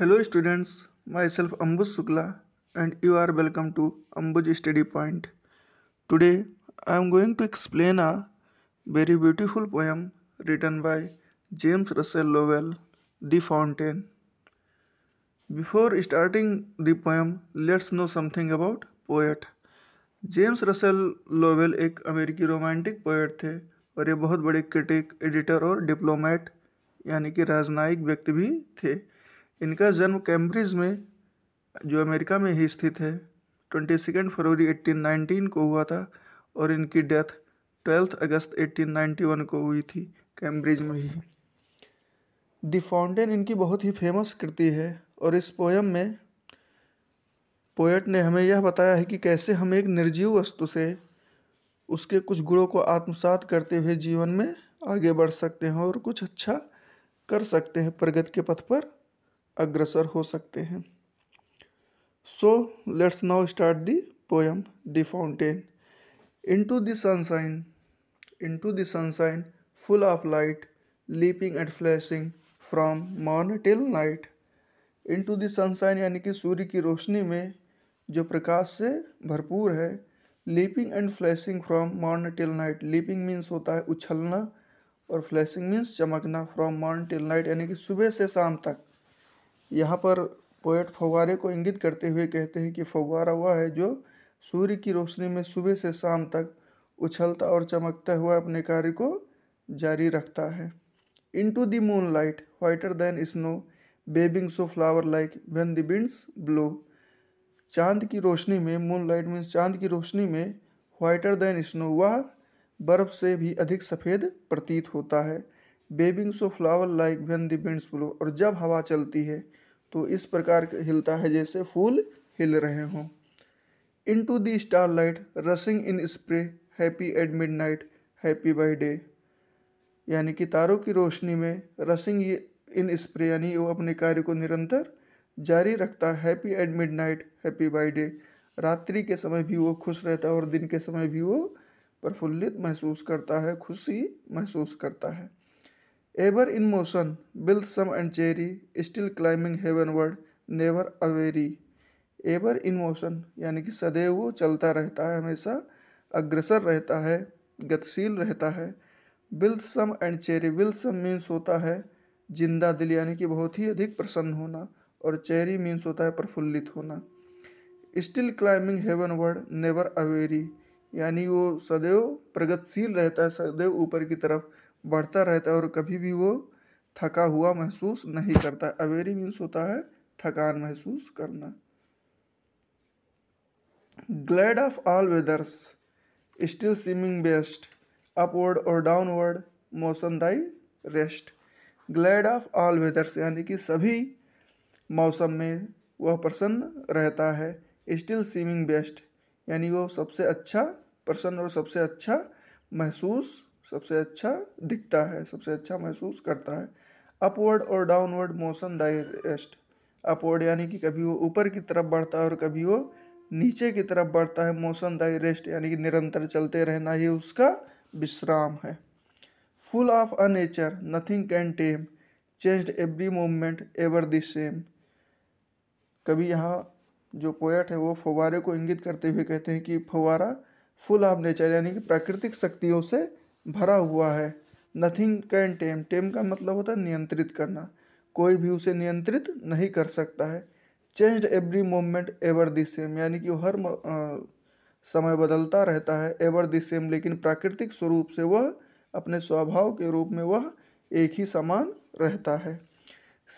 Hello students myself Ambuj Shukla and you are welcome to Ambuj study point today I am going to explain a very beautiful poem written by James Russell Lowell the fountain before starting the poem let's know something about poet James Russell Lowell एक अमेरिकी romantic poet थे और ये बहुत बड़े critic editor और diplomat यानी कि राजनयिक व्यक्ति भी थे इनका जन्म कैम्ब्रिज में जो अमेरिका में ही स्थित है ट्वेंटी सेकेंड फरवरी एट्टीन नाइनटीन को हुआ था और इनकी डेथ ट्वेल्थ अगस्त एट्टीन नाइन्टी वन को हुई थी कैम्ब्रिज में ही द फाउंटेन इनकी बहुत ही फेमस कृति है और इस पोयम में पोएट ने हमें यह बताया है कि कैसे हम एक निर्जीव वस्तु से उसके कुछ गुणों को आत्मसात करते हुए जीवन में आगे बढ़ सकते हैं और कुछ अच्छा कर सकते हैं प्रगति के पथ पर अग्रसर हो सकते हैं so let's now start the poem the fountain into the sunshine into the sunshine full of light leaping and flashing from morn till night into the sunshine यानी कि सूर्य की रोशनी में जो प्रकाश से भरपूर है leaping and flashing from morn till night leaping means होता है उछलना और फ्लैशिंग मीन्स चमकना फ्रॉम मॉर्न टिल नाइट यानी कि सुबह से शाम तक यहाँ पर पोएट फवारे को इंगित करते हुए कहते हैं कि फवारा वह है जो सूर्य की रोशनी में सुबह से शाम तक उछलता और चमकता हुआ अपने कार्य को जारी रखता है into the moonlight whiter than snow waving so flower like when the winds blow चांद की रोशनी में मून लाइट मीन्स चांद की रोशनी में वाइटर दैन स्नो वह बर्फ से भी अधिक सफ़ेद प्रतीत होता है waving so flower like when the winds blow और जब हवा चलती है तो इस प्रकार हिलता है जैसे फूल हिल रहे हों into the starlight rushing in spray happy at midnight happy by day यानी कि तारों की रोशनी में रसिंग इन स्प्रे यानी वो अपने कार्य को निरंतर जारी रखता happy at midnight happy by day रात्रि के समय भी वो खुश रहता है और दिन के समय भी वो प्रफुल्लित महसूस करता है खुशी महसूस करता है Ever in motion, Bilsum and Cherry, still climbing heavenward, never aweary. Ever in motion यानी कि सदैव वो चलता रहता है हमेशा अग्रसर रहता है गतिशील रहता है some and cheery some means होता है जिंदा दिल यानी कि बहुत ही अधिक प्रसन्न होना और चेरी मीन्स होता है प्रफुल्लित होना still climbing heavenward never aweary यानी वो सदैव प्रगतिशील रहता है सदैव ऊपर की तरफ बढ़ता रहता है और कभी भी वो थका हुआ महसूस नहीं करता अवेरी मीन्स होता है थकान महसूस करना glad of all weathers still seeming best upward और डाउनवर्ड मौसमदाई rest glad of all weathers यानी कि सभी मौसम में वह प्रसन्न रहता है स्टिल सीमिंग बेस्ट यानी वो सबसे अच्छा प्रसन्न और सबसे अच्छा महसूस सबसे अच्छा दिखता है सबसे अच्छा महसूस करता है अपवर्ड और डाउनवर्ड मोशन डायरेस्ट अपवर्ड यानी कि कभी वो ऊपर की तरफ बढ़ता है और कभी वो नीचे की तरफ बढ़ता है मोशन दाई रेस्ट यानी कि निरंतर चलते रहना ही उसका विश्राम है full of a nature nothing can tame changed every moment ever the same कभी यहाँ जो पोएट है वो फवारे को इंगित करते हुए कहते हैं कि फवारा फुल ऑफ नेचर यानी कि प्राकृतिक शक्तियों से भरा हुआ है नथिंग कैन टेम टेम का मतलब होता है नियंत्रित करना कोई भी उसे नियंत्रित नहीं कर सकता है change every moment ever the same यानी कि हर आ, समय बदलता रहता है एवर द सेम लेकिन प्राकृतिक स्वरूप से वह अपने स्वभाव के रूप में वह एक ही समान रहता है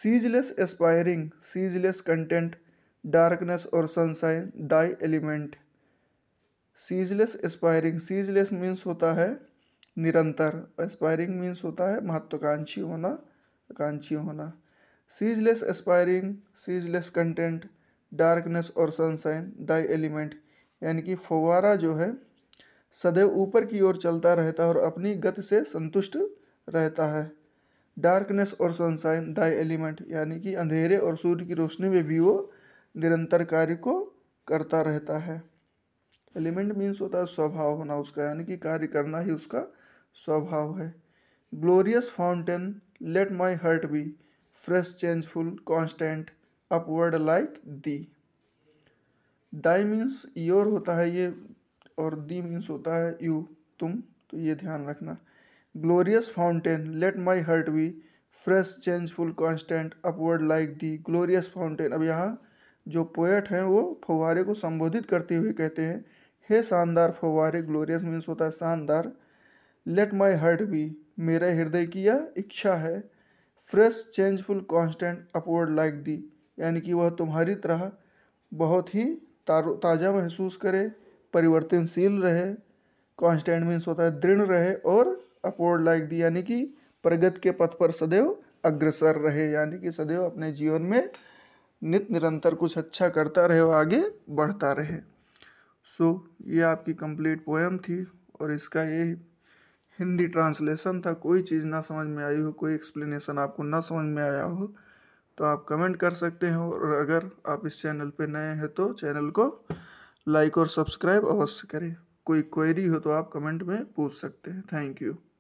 ceaseless aspiring ceaseless content darkness और sunshine thy element ceaseless aspiring ceaseless means होता है निरंतर एस्पायरिंग मीन्स होता है महत्वाकांक्षी होना आकांक्षी होना ceaseless aspiring ceaseless content darkness और सनशाइन दाई एलिमेंट यानी कि फवारा जो है सदैव ऊपर की ओर चलता रहता है और अपनी गति से संतुष्ट रहता है डार्कनेस और सनशाइन दाई एलिमेंट यानी कि अंधेरे और सूर्य की रोशनी में भी वो निरंतर कार्य को करता रहता है एलिमेंट मीन्स होता है स्वभाव होना उसका यानी कि कार्य करना ही उसका स्वभाव है glorious fountain let my heart be fresh changeful constant upward like thee thy means your होता है ये और दी मीन्स होता है यू तुम तो ये ध्यान रखना glorious fountain let my heart be fresh changeful constant upward like thee glorious fountain अब यहाँ जो पोएट हैं वो फवारे को संबोधित करते हुए कहते हैं हे शानदार फवारे ग्लोरियस मीन्स होता है शानदार लेट माई हर्ट बी मेरा हृदय की यह इच्छा है fresh changeful constant upward like thee यानी कि वह तुम्हारी तरह बहुत ही ताज़ा महसूस करे परिवर्तनशील रहे कॉन्स्टेंट मीन्स होता है दृढ़ रहे और अपवर्ड लाइक दी यानी कि प्रगति के पथ पर सदैव अग्रसर रहे यानी कि सदैव अपने जीवन में नित निरंतर कुछ अच्छा करता रहे और आगे बढ़ता रहे सो so, ये आपकी कंप्लीट पोएम थी और इसका ये हिंदी ट्रांसलेशन था कोई चीज़ ना समझ में आई हो कोई एक्सप्लेनेशन आपको ना समझ में आया हो तो आप कमेंट कर सकते हैं और अगर आप इस चैनल पे नए हैं तो चैनल को लाइक और सब्सक्राइब अवश्य करें कोई क्वेरी हो तो आप कमेंट में पूछ सकते हैं थैंक यू